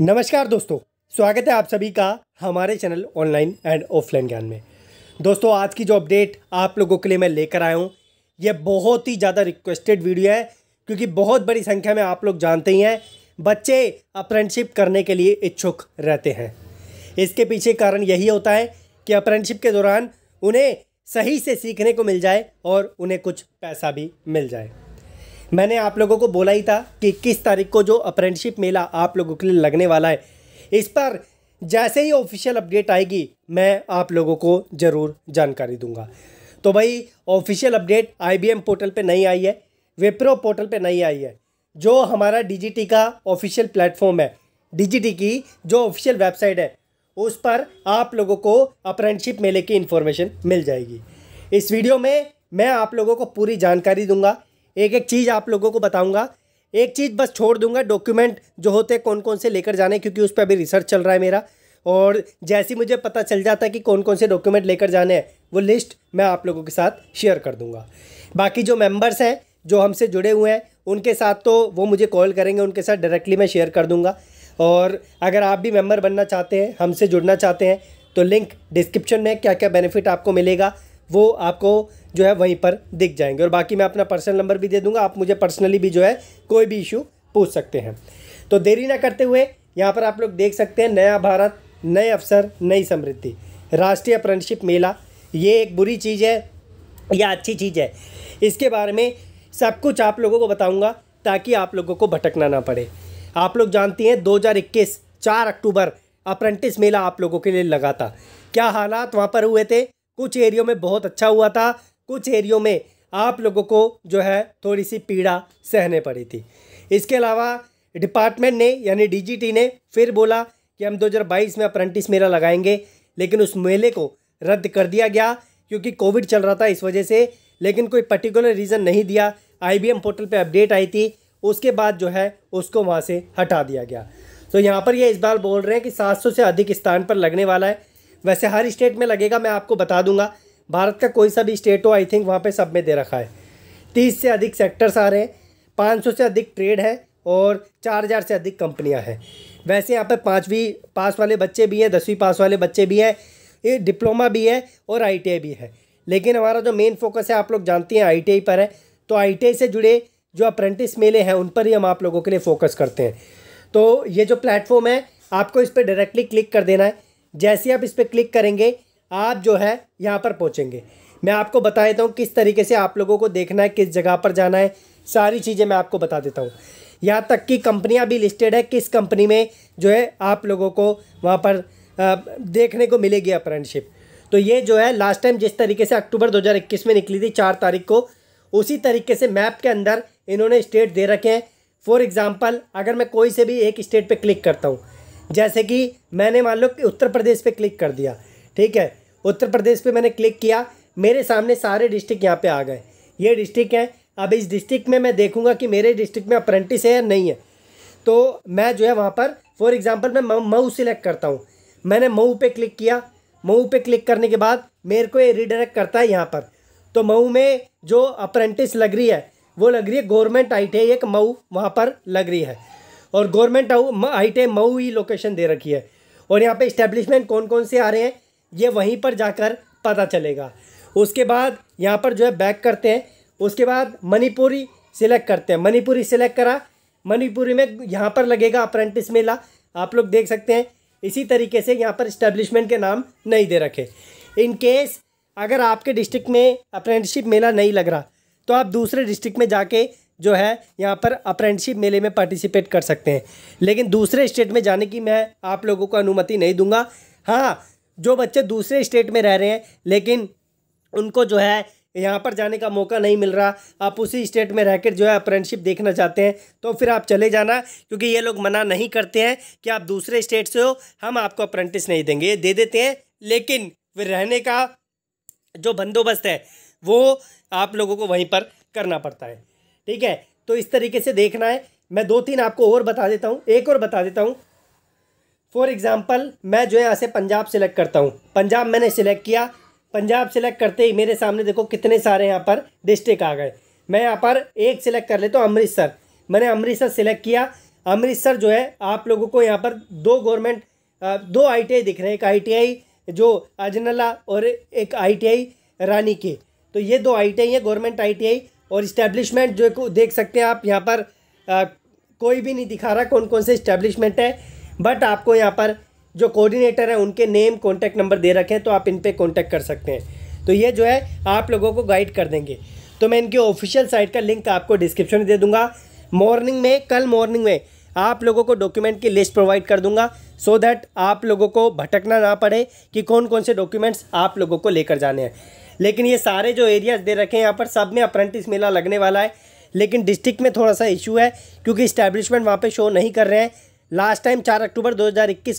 नमस्कार दोस्तों स्वागत है आप सभी का हमारे चैनल ऑनलाइन एंड ऑफलाइन ज्ञान में दोस्तों आज की जो अपडेट आप लोगों के लिए मैं लेकर आया हूँ ये बहुत ही ज़्यादा रिक्वेस्टेड वीडियो है क्योंकि बहुत बड़ी संख्या में आप लोग जानते ही हैं बच्चे अप्रेंटशिप करने के लिए इच्छुक रहते हैं इसके पीछे कारण यही होता है कि अप्रेंटशिप के दौरान उन्हें सही से सीखने को मिल जाए और उन्हें कुछ पैसा भी मिल जाए मैंने आप लोगों को बोला ही था कि इक्कीस तारीख को जो अप्रेंटशिप मेला आप लोगों के लिए लगने वाला है इस पर जैसे ही ऑफिशियल अपडेट आएगी मैं आप लोगों को ज़रूर जानकारी दूंगा तो भाई ऑफिशियल अपडेट आई पोर्टल पे नहीं आई है वेप्रो पोर्टल पे नहीं आई है जो हमारा डीजीटी का ऑफिशियल प्लेटफॉर्म है डीजीटी की जो ऑफिशियल वेबसाइट है उस पर आप लोगों को अप्रेंटशिप मेले की इन्फॉर्मेशन मिल जाएगी इस वीडियो में मैं आप लोगों को पूरी जानकारी दूंगा एक एक चीज़ आप लोगों को बताऊंगा एक चीज़ बस छोड़ दूंगा डॉक्यूमेंट जो होते हैं कौन कौन से लेकर जाने क्योंकि उस पर अभी रिसर्च चल रहा है मेरा और जैसे ही मुझे पता चल जाता है कि कौन कौन से डॉक्यूमेंट लेकर जाने हैं वो लिस्ट मैं आप लोगों के साथ शेयर कर दूंगा बाकी जो मेम्बर्स हैं जो हमसे जुड़े हुए हैं उनके साथ तो वो मुझे कॉल करेंगे उनके साथ डायरेक्टली मैं शेयर कर दूंगा और अगर आप भी मेम्बर बनना चाहते हैं हमसे जुड़ना चाहते हैं तो लिंक डिस्क्रिप्शन में क्या क्या बेनिफिट आपको मिलेगा वो आपको जो है वहीं पर दिख जाएंगे और बाकी मैं अपना पर्सनल नंबर भी दे दूंगा आप मुझे पर्सनली भी जो है कोई भी इशू पूछ सकते हैं तो देरी ना करते हुए यहाँ पर आप लोग देख सकते हैं नया भारत नए अवसर नई समृद्धि राष्ट्रीय फ्रेंडशिप मेला ये एक बुरी चीज़ है या अच्छी चीज़ है इसके बारे में सब कुछ आप लोगों को बताऊँगा ताकि आप लोगों को भटकना ना पड़े आप लोग जानती हैं दो हज़ार अक्टूबर अप्रेंटिस मेला आप लोगों के लिए लगा था क्या हालात वहाँ पर हुए थे कुछ एरियो में बहुत अच्छा हुआ था कुछ एरियो में आप लोगों को जो है थोड़ी सी पीड़ा सहने पड़ी थी इसके अलावा डिपार्टमेंट ने यानी डीजीटी ने फिर बोला कि हम 2022 में अप्रेंटिस मेला लगाएंगे लेकिन उस मेले को रद्द कर दिया गया क्योंकि कोविड चल रहा था इस वजह से लेकिन कोई पर्टिकुलर रीज़न नहीं दिया आईबीएम पोर्टल पे अपडेट आई थी उसके बाद जो है उसको वहाँ से हटा दिया गया तो यहाँ पर ये यह इस बार बोल रहे हैं कि 700 से अधिक स्थान पर लगने वाला है वैसे हर स्टेट में लगेगा मैं आपको बता दूंगा भारत का कोई सा भी स्टेट हो आई थिंक वहाँ पे सब में दे रखा है तीस से अधिक सेक्टर्स आ रहे हैं पाँच सौ से अधिक ट्रेड है और चार हज़ार से अधिक कंपनियाँ हैं वैसे यहाँ पर पाँचवीं पास वाले बच्चे भी हैं दसवीं पास वाले बच्चे भी हैं ये डिप्लोमा भी है और आई भी है लेकिन हमारा जो मेन फोकस है आप लोग जानते हैं आई पर है तो आई से जुड़े जो अप्रेंटिस मेले हैं उन पर ही हम आप लोगों के लिए फ़ोकस करते हैं तो ये जो प्लेटफॉर्म है आपको इस पर डायरेक्टली क्लिक कर देना है जैसे आप इस पर क्लिक करेंगे आप जो है यहाँ पर पहुँचेंगे मैं आपको बता देता हूँ किस तरीके से आप लोगों को देखना है किस जगह पर जाना है सारी चीज़ें मैं आपको बता देता हूँ यहाँ तक कि कंपनियाँ भी लिस्टेड है किस कंपनी में जो है आप लोगों को वहाँ पर देखने को मिलेगी अप्रेंटशिप तो ये जो है लास्ट टाइम जिस तरीके से अक्टूबर 2021 में निकली थी चार तारीख को उसी तरीके से मैप के अंदर इन्होंने स्टेट दे रखे हैं फॉर एग्ज़ाम्पल अगर मैं कोई से भी एक स्टेट पर क्लिक करता हूँ जैसे कि मैंने मान लो कि उत्तर प्रदेश पे क्लिक कर दिया ठीक है उत्तर प्रदेश पे मैंने क्लिक किया मेरे सामने सारे डिस्ट्रिक्ट यहाँ पे आ गए ये डिस्ट्रिक्ट हैं अब इस डिस्ट्रिक्ट में मैं देखूंगा कि मेरे डिस्ट्रिक्ट में अप्रेंटिस है या नहीं है तो मैं जो है वहाँ पर फॉर एग्ज़ाम्पल मैं मऊ सिलेक्ट करता हूँ मैंने मऊ पर क्लिक किया मऊ पे क्लिक करने के बाद मेरे को ये रिडायरेक्ट करता है यहाँ पर तो मऊ में जो अप्रेंटिस लग रही है वो लग रही है गवर्नमेंट आई एक मऊ वहाँ पर लग रही है और गवर्नमेंट आई टी मऊ ही लोकेशन दे रखी है और यहाँ पे इस्टेब्लिशमेंट कौन कौन से आ रहे हैं ये वहीं पर जाकर पता चलेगा उसके बाद यहाँ पर जो है बैक करते हैं उसके बाद मणिपुरी सिलेक्ट करते हैं मणिपुरी सिलेक्ट करा मणिपुरी में यहाँ पर लगेगा अप्रेंटिस मेला आप लोग देख सकते हैं इसी तरीके से यहाँ पर इस्टेब्लिशमेंट के नाम नहीं दे रखे इन केस अगर आपके डिस्ट्रिक्ट में अप्रेंटिसशिप मेला नहीं लग रहा तो आप दूसरे डिस्ट्रिक्ट में जाके जो है यहाँ पर अप्रेंटिसिप मेले में पार्टिसिपेट कर सकते हैं लेकिन दूसरे स्टेट में जाने की मैं आप लोगों को अनुमति नहीं दूंगा हाँ जो बच्चे दूसरे स्टेट में रह रहे हैं लेकिन उनको जो है यहाँ पर जाने का मौका नहीं मिल रहा आप उसी स्टेट में रहकर जो है अप्रेंटशिप देखना चाहते हैं तो फिर आप चले जाना क्योंकि ये लोग मना नहीं करते हैं कि आप दूसरे स्टेट से हो हम आपको अप्रेंटिस नहीं देंगे ये दे देते हैं लेकिन फिर रहने का जो बंदोबस्त है वो आप लोगों को वहीं पर करना पड़ता है ठीक है तो इस तरीके से देखना है मैं दो तीन आपको और बता देता हूँ एक और बता देता हूँ फॉर एग्ज़ाम्पल मैं जो है यहाँ से पंजाब सेलेक्ट करता हूँ पंजाब मैंने सिलेक्ट किया पंजाब सेलेक्ट करते ही मेरे सामने देखो कितने सारे यहाँ पर डिस्ट्रिक्ट आ गए मैं यहाँ पर एक सिलेक्ट कर लेता हूँ अमृतसर मैंने अमृतसर सेलेक्ट किया अमृतसर जो है आप लोगों को यहाँ पर दो गवर्नमेंट दो आईटीआई दिख रहे हैं एक आईटीआई जो अजनला और एक आईटीआई रानी के तो ये दो आई टी आई है गवर्नमेंट आई टी आई और इस्टेब्लिशमेंट जो देख सकते हैं आप यहाँ पर आ, कोई भी नहीं दिखा रहा कौन कौन से इस्टेब्लिशमेंट है बट आपको यहाँ पर जो कोऑर्डिनेटर हैं उनके नेम कॉन्टैक्ट नंबर दे रखे हैं तो आप इन पर कॉन्टैक्ट कर सकते हैं तो ये जो है आप लोगों को गाइड कर देंगे तो मैं इनके ऑफिशियल साइट का लिंक आपको डिस्क्रिप्शन में दे दूँगा मॉर्निंग में कल मॉर्निंग में आप लोगों को डॉक्यूमेंट की लिस्ट प्रोवाइड कर दूंगा सो so दैट आप लोगों को भटकना ना पड़े कि कौन कौन से डॉक्यूमेंट्स आप लोगों को लेकर जाने हैं लेकिन ये सारे जो एरियाज दे रखे हैं यहाँ पर सब में अप्रेंटिस मेला लगने वाला है लेकिन डिस्ट्रिक्ट में थोड़ा सा इशू है क्योंकि इस्टेब्लिशमेंट वहाँ पर शो नहीं कर रहे हैं लास्ट टाइम चार अक्टूबर दो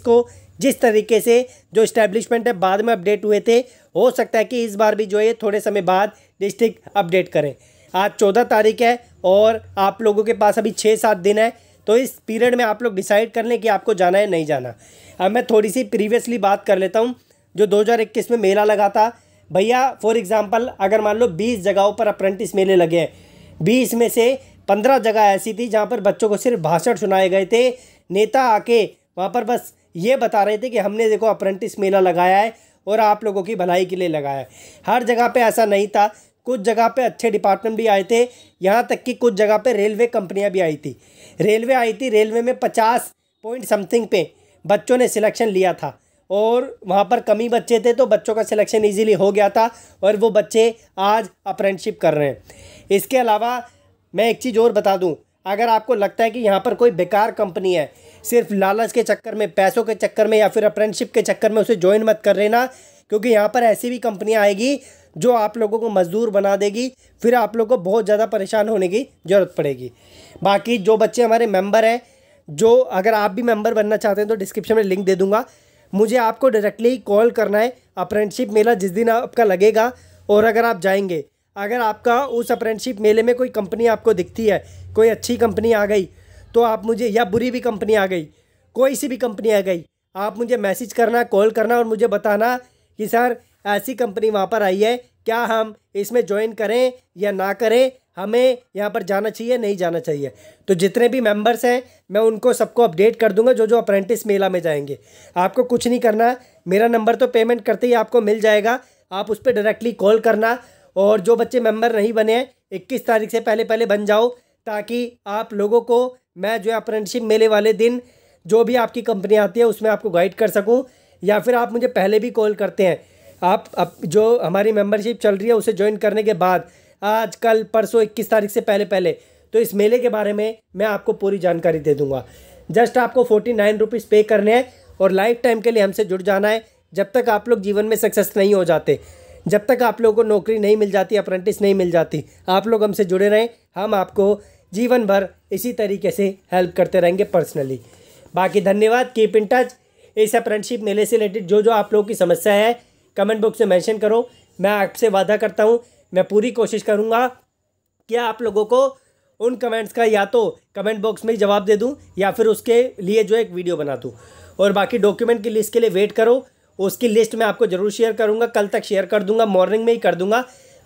को जिस तरीके से जो इस्टेब्लिशमेंट है बाद में अपडेट हुए थे हो सकता है कि इस बार भी जो है थोड़े समय बाद डिस्ट्रिक्ट अपडेट करें आज चौदह तारीख है और आप लोगों के पास अभी छः सात दिन है तो इस पीरियड में आप लोग डिसाइड कर लें कि आपको जाना है नहीं जाना अब मैं थोड़ी सी प्रीवियसली बात कर लेता हूँ जो 2021 में मेला लगा था भैया फॉर एग्ज़ाम्पल अगर मान लो बीस जगहों पर अप्रेंटिस मेले लगे हैं बीस में से पंद्रह जगह ऐसी थी जहाँ पर बच्चों को सिर्फ भाषण सुनाए गए थे नेता आके वहाँ पर बस ये बता रहे थे कि हमने देखो अप्रेंटिस मेला लगाया है और आप लोगों की भलाई के लिए लगाया है हर जगह पे ऐसा नहीं था कुछ जगह पे अच्छे डिपार्टमेंट भी आए थे यहाँ तक कि कुछ जगह पे रेलवे कंपनियाँ भी आई थी रेलवे आई थी रेलवे में पचास पॉइंट समथिंग पे बच्चों ने सिलेक्शन लिया था और वहाँ पर कमी बच्चे थे तो बच्चों का सिलेक्शन इजीली हो गया था और वो बच्चे आज अप्रेंटशिप कर रहे हैं इसके अलावा मैं एक चीज़ और बता दूँ अगर आपको लगता है कि यहाँ पर कोई बेकार कंपनी है सिर्फ लालच के चक्कर में पैसों के चक्कर में या फिर अप्रेंटशिप के चक्कर में उसे ज्वाइन मत कर लेना क्योंकि यहाँ पर ऐसी भी कंपनियाँ आएगी जो आप लोगों को मजदूर बना देगी फिर आप लोगों को बहुत ज़्यादा परेशान होने की ज़रूरत पड़ेगी बाकी जो बच्चे हमारे मेम्बर हैं जो अगर आप भी मेम्बर बनना चाहते हैं तो डिस्क्रिप्शन में लिंक दे दूँगा मुझे आपको डायरेक्टली कॉल करना है अप्रेंटशिप मेला जिस दिन आपका लगेगा और अगर आप जाएंगे अगर आपका उस अप्रेंटशिप मेले में कोई कंपनी आपको दिखती है कोई अच्छी कंपनी आ गई तो आप मुझे या बुरी भी कंपनी आ गई कोई सी भी कंपनी आ गई आप मुझे मैसेज करना कॉल करना और मुझे बताना कि सर ऐसी कंपनी वहाँ पर आई है क्या हम इसमें ज्वाइन करें या ना करें हमें यहाँ पर जाना चाहिए नहीं जाना चाहिए तो जितने भी मेंबर्स हैं मैं उनको सबको अपडेट कर दूंगा जो जो अप्रेंटिस मेला में जाएंगे आपको कुछ नहीं करना मेरा नंबर तो पेमेंट करते ही आपको मिल जाएगा आप उस पर डायरेक्टली कॉल करना और जो बच्चे मेंबर नहीं बने हैं इक्कीस तारीख से पहले पहले बन जाओ ताकि आप लोगों को मैं जो है अप्रेंटिसशिप मेले वाले दिन जो भी आपकी कंपनी आती है उसमें आपको गाइड कर सकूँ या फिर आप मुझे पहले भी कॉल करते हैं आप अब जो हमारी मेम्बरशिप चल रही है उसे ज्वाइन करने के बाद आज कल परसों इक्कीस तारीख से पहले पहले तो इस मेले के बारे में मैं आपको पूरी जानकारी दे दूंगा जस्ट आपको फोर्टी नाइन रुपीज़ पे करने हैं और लाइफ टाइम के लिए हमसे जुड़ जाना है जब तक आप लोग जीवन में सक्सेस नहीं हो जाते जब तक आप लोगों को नौकरी नहीं मिल जाती अप्रेंटिस नहीं मिल जाती आप लोग हमसे जुड़े रहें हम आपको जीवन भर इसी तरीके से हेल्प करते रहेंगे पर्सनली बाकी धन्यवाद कीप इन टच इस अप्रेंटशिप मेले से रिलेटेड जो जो आप लोगों की समस्या है कमेंट बॉक्स में मैंशन करो मैं आपसे वादा करता हूँ मैं पूरी कोशिश करूँगा कि आप लोगों को उन कमेंट्स का या तो कमेंट बॉक्स में ही जवाब दे दूँ या फिर उसके लिए जो एक वीडियो बना दूँ और बाकी डॉक्यूमेंट की लिस्ट के लिए वेट करो उसकी लिस्ट मैं आपको ज़रूर शेयर करूँगा कल तक शेयर कर दूँगा मॉर्निंग में ही कर दूँगा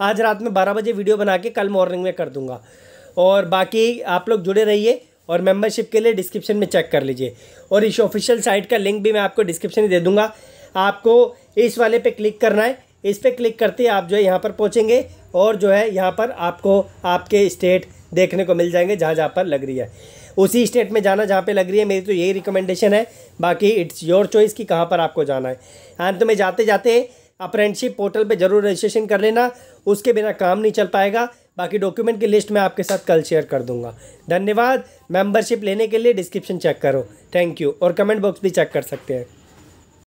आज रात में बारह बजे वीडियो बना के कल मॉर्निंग में कर दूँगा और बाकी आप लोग जुड़े रहिए और मेंबरशिप के लिए डिस्क्रिप्शन में चेक कर लीजिए और इस ऑफिशियल साइट का लिंक भी मैं आपको डिस्क्रिप्शन में दे दूँगा आपको इस वाले पे क्लिक करना है इस पर क्लिक करते आप जो है यहाँ पर पहुँचेंगे और जो है यहाँ पर आपको आपके स्टेट देखने को मिल जाएंगे जहाँ जहाँ पर लग रही है उसी स्टेट में जाना जहाँ पे लग रही है मेरी तो यही रिकमेंडेशन है बाकी इट्स योर चॉइस कि कहाँ पर आपको जाना है एंड हाँ, तो में जाते जाते अप्रेंटशिप पोर्टल पे ज़रूर रजिस्ट्रेशन कर लेना उसके बिना काम नहीं चल पाएगा बाकी डॉक्यूमेंट की लिस्ट मैं आपके साथ कल शेयर कर दूंगा धन्यवाद मेम्बरशिप लेने के लिए डिस्क्रिप्शन चेक करो थैंक यू और कमेंट बॉक्स भी चेक कर सकते हैं